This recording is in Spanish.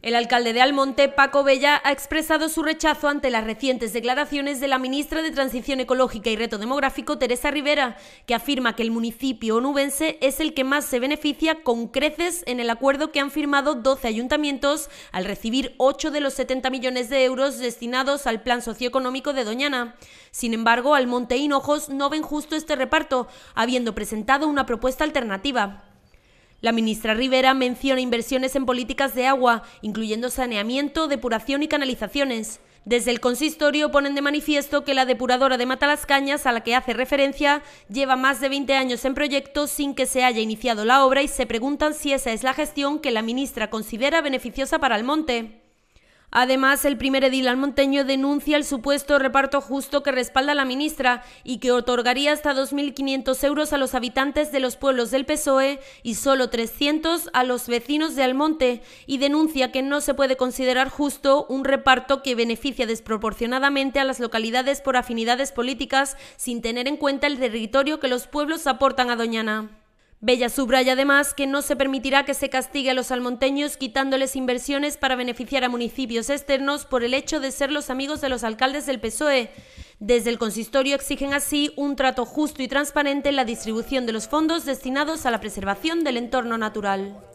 El alcalde de Almonte, Paco Bella, ha expresado su rechazo ante las recientes declaraciones de la ministra de Transición Ecológica y Reto Demográfico, Teresa Rivera, que afirma que el municipio onubense es el que más se beneficia con creces en el acuerdo que han firmado 12 ayuntamientos al recibir 8 de los 70 millones de euros destinados al plan socioeconómico de Doñana. Sin embargo, Almonte y Hinojos no ven justo este reparto, habiendo presentado una propuesta alternativa. La ministra Rivera menciona inversiones en políticas de agua, incluyendo saneamiento, depuración y canalizaciones. Desde el consistorio ponen de manifiesto que la depuradora de Matalascañas, a la que hace referencia, lleva más de 20 años en proyecto sin que se haya iniciado la obra y se preguntan si esa es la gestión que la ministra considera beneficiosa para el monte. Además, el primer edil almonteño denuncia el supuesto reparto justo que respalda la ministra y que otorgaría hasta 2.500 euros a los habitantes de los pueblos del PSOE y solo 300 a los vecinos de Almonte y denuncia que no se puede considerar justo un reparto que beneficia desproporcionadamente a las localidades por afinidades políticas sin tener en cuenta el territorio que los pueblos aportan a Doñana. Bella subraya además que no se permitirá que se castigue a los almonteños quitándoles inversiones para beneficiar a municipios externos por el hecho de ser los amigos de los alcaldes del PSOE. Desde el consistorio exigen así un trato justo y transparente en la distribución de los fondos destinados a la preservación del entorno natural.